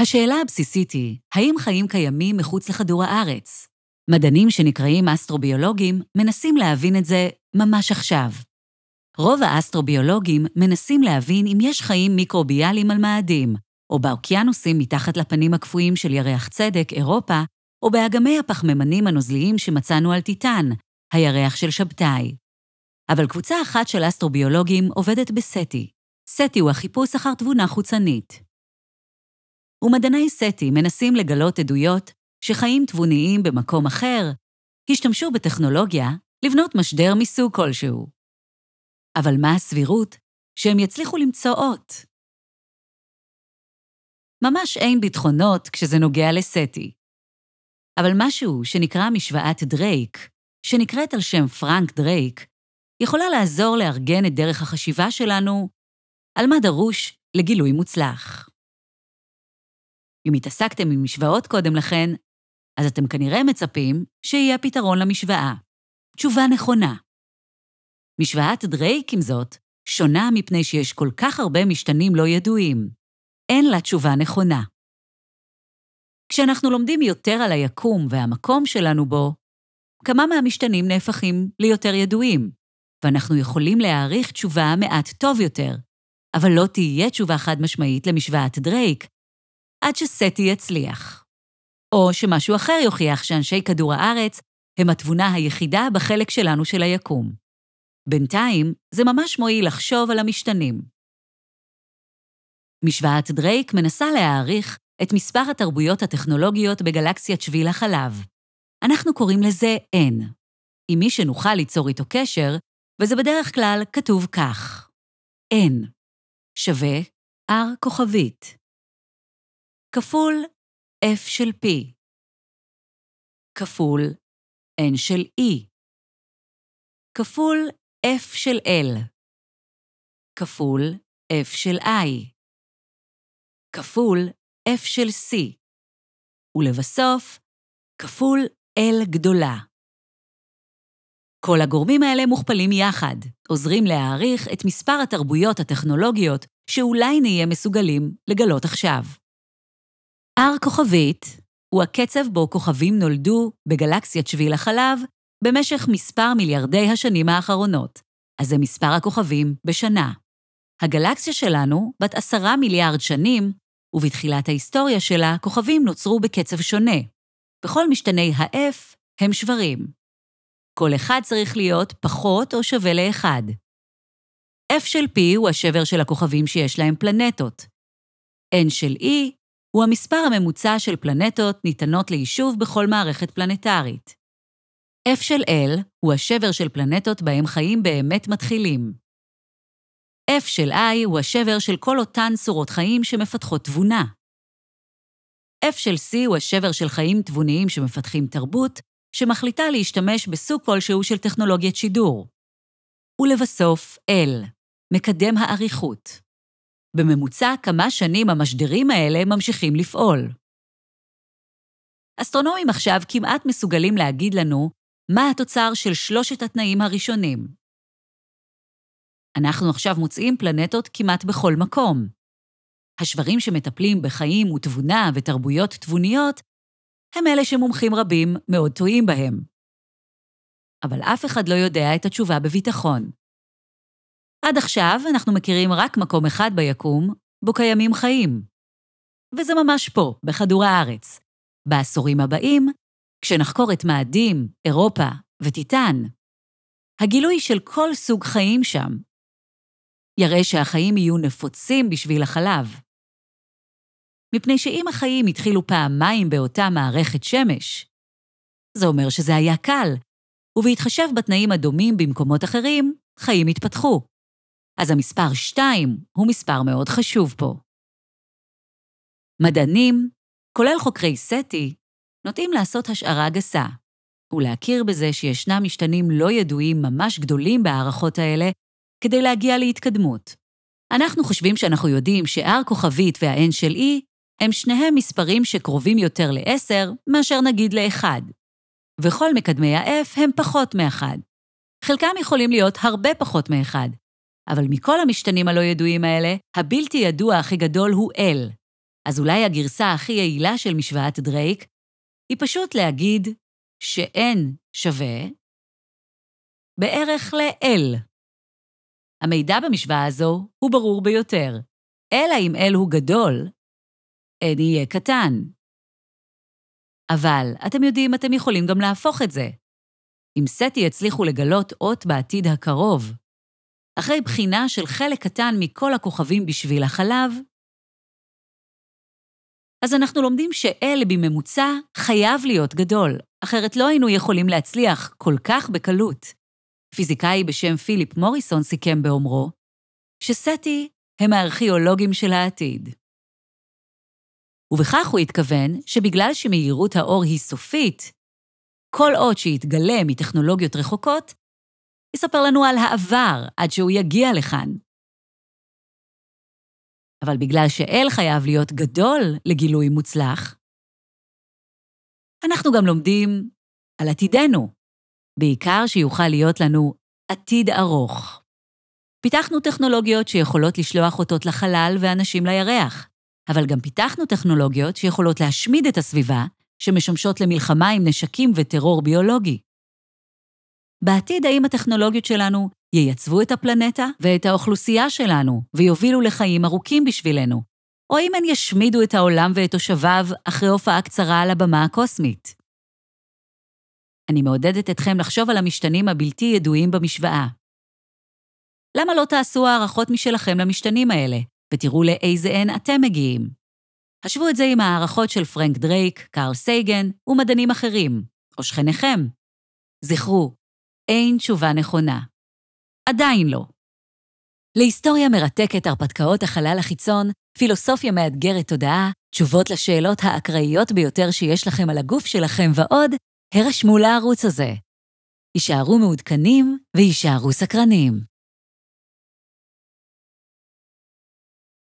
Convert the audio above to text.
השאלה הבסיסית היא, האם חיים קיימים מחוץ לכדור הארץ? מדענים שנקראים אסטרוביולוגים מנסים להבין את זה ממש עכשיו. רוב האסטרוביולוגים מנסים להבין אם יש חיים מיקרוביאליים על מאדים, או באוקיינוסים מתחת לפנים הקפואים של ירח צדק, אירופה, או באגמי הפחמימנים הנוזליים שמצאנו על טיטן, הירח של שבתאי. אבל קבוצה אחת של אסטרוביולוגים עובדת בסטי. סטי הוא החיפוש אחר תבונה חוצנית. ומדעני סטי מנסים לגלות עדויות שחיים תבוניים במקום אחר השתמשו בטכנולוגיה לבנות משדר מסוג כלשהו. אבל מה הסבירות שהם יצליחו למצוא אות? ממש אין ביטחונות כשזה נוגע לסטי. אבל משהו שנקרא משוואת דרייק, שנקראת על שם פרנק דרייק, יכולה לעזור לארגן את דרך החשיבה שלנו על מה דרוש לגילוי מוצלח. אם התעסקתם עם משוואות קודם לכן, אז אתם כנראה מצפים שיהיה פתרון למשוואה. תשובה נכונה. משוואת דרייק, עם זאת, שונה מפני שיש כל כך הרבה משתנים לא ידועים. אין לה תשובה נכונה. כשאנחנו לומדים יותר על היקום והמקום שלנו בו, כמה מהמשתנים נהפכים ליותר ידועים, ואנחנו יכולים להעריך תשובה מעט טוב יותר, אבל לא תהיה תשובה חד-משמעית למשוואת דרייק, עד שסטי יצליח. או שמשהו אחר יוכיח שאנשי כדור הארץ הם התבונה היחידה בחלק שלנו של היקום. בינתיים, זה ממש מועיל לחשוב על המשתנים. משוואת דרייק מנסה להעריך את מספר התרבויות הטכנולוגיות בגלקסיית שביל החלב. אנחנו קוראים לזה N, עם מי שנוכל ליצור איתו קשר, וזה בדרך כלל כתוב כך: N שווה R כוכבית כפול F של P, כפול N של E, כפול F של L, כפול F של I, כפול F של C, ולבסוף, כפול L גדולה. כל הגורמים האלה מוכפלים יחד, עוזרים להעריך את מספר התרבויות הטכנולוגיות שאולי נהיה מסוגלים לגלות עכשיו. R כוכבית הוא הקצב בו כוכבים נולדו בגלקסיית שביל החלב במשך מספר מיליארדי השנים האחרונות, אז זה מספר הכוכבים בשנה. הגלקסיה שלנו בת עשרה מיליארד שנים, ובתחילת ההיסטוריה שלה כוכבים נוצרו בקצב שונה. בכל משתני ה-F הם שברים. כל אחד צריך להיות פחות או שווה לאחד. F של P הוא השבר של הכוכבים שיש להם פלנטות. N של E הוא המספר הממוצע של פלנטות ניתנות ליישוב בכל מערכת פלנטרית. F של L הוא השבר של פלנטות בהם חיים באמת מתחילים. F של I הוא השבר של כל אותן צורות חיים שמפתחות תבונה. F של C הוא השבר של חיים תבוניים שמפתחים תרבות, שמחליטה להשתמש בסוג כלשהו של טכנולוגיית שידור. ולבסוף, L, מקדם האריכות. בממוצע כמה שנים המשדרים האלה ממשיכים לפעול. אסטרונומים עכשיו כמעט מסוגלים להגיד לנו מה התוצר של שלושת התנאים הראשונים. אנחנו עכשיו מוצאים פלנטות כמעט בכל מקום. השברים שמטפלים בחיים ותבונה ותרבויות תבוניות הם אלה שמומחים רבים מאוד טועים בהם. אבל אף אחד לא יודע את התשובה בביטחון. עד עכשיו אנחנו מכירים רק מקום אחד ביקום בו קיימים חיים. וזה ממש פה, בכדור הארץ. בעשורים הבאים, כשנחקור את מאדים, אירופה וטיטן, הגילוי של כל סוג חיים שם יראה שהחיים יהיו נפוצים בשביל החלב. מפני שאם החיים התחילו פעמיים באותה מערכת שמש, זה אומר שזה היה קל, ובהתחשב בתנאים הדומים במקומות אחרים, חיים התפתחו. אז המספר 2 הוא מספר מאוד חשוב פה. מדענים, כולל חוקרי סטי, נוטים לעשות השערה גסה, ולהכיר בזה שישנם משתנים לא ידועים ממש גדולים בהערכות האלה, כדי להגיע להתקדמות. אנחנו חושבים שאנחנו יודעים ש-R כוכבית וה-N של E הם שניהם מספרים שקרובים יותר ל-10 מאשר נגיד ל-1, וכל מקדמי ה-F הם פחות מ-1. חלקם יכולים להיות הרבה פחות מאחד, אבל מכל המשתנים הלא ידועים האלה, הבלתי ידוע הכי גדול הוא אל. אז אולי הגרסה הכי יעילה של משוואת דרייק היא פשוט להגיד ש-N שווה בערך ל-L. המידע במשוואה הזו הוא ברור ביותר, אלא אם L הוא גדול, N יהיה קטן. אבל אתם יודעים, אתם יכולים גם להפוך את זה. אם סטי יצליחו לגלות אות בעתיד הקרוב, אחרי בחינה של חלק קטן מכל הכוכבים בשביל החלב, אז אנחנו לומדים שאל בממוצע חייב להיות גדול, אחרת לא היינו יכולים להצליח כל כך בקלות. פיזיקאי בשם פיליפ מוריסון סיכם באומרו, שסטי הם הארכיאולוגים של העתיד. ובכך הוא התכוון שבגלל שמהירות האור היא סופית, כל עוד שיתגלה מטכנולוגיות רחוקות, יספר לנו על העבר עד שהוא יגיע לכאן. אבל בגלל שאל חייב להיות גדול לגילוי מוצלח, אנחנו גם לומדים על עתידנו, בעיקר שיוכל להיות לנו עתיד ארוך. פיתחנו טכנולוגיות שיכולות לשלוח אותות לחלל ואנשים לירח, אבל גם פיתחנו טכנולוגיות שיכולות להשמיד את הסביבה, שמשמשות למלחמה עם נשקים וטרור ביולוגי. בעתיד האם הטכנולוגיות שלנו ייצבו את הפלנטה ואת האוכלוסייה שלנו ויובילו לחיים ארוכים בשבילנו, או אם הן ישמידו את העולם ואת תושביו אחרי הופעה קצרה על הבמה הקוסמית. אני מעודדת אתכם לחשוב על המשתנים הבלתי ידועים במשוואה. למה לא תעשו הערכות משלכם למשתנים האלה, ותראו לאיזה עין אתם מגיעים? השוו את זה עם הערכות של פרנק דרייק, קארל סייגן ומדענים אחרים, או שכניכם. זכרו, אין תשובה נכונה. עדיין לא. להיסטוריה מרתקת הרפתקאות החלל החיצון, פילוסופיה מאתגרת תודעה, תשובות לשאלות האקראיות ביותר שיש לכם על הגוף שלכם ועוד, הרשמו לערוץ הזה. הישארו מעודכנים ויישארו סקרנים.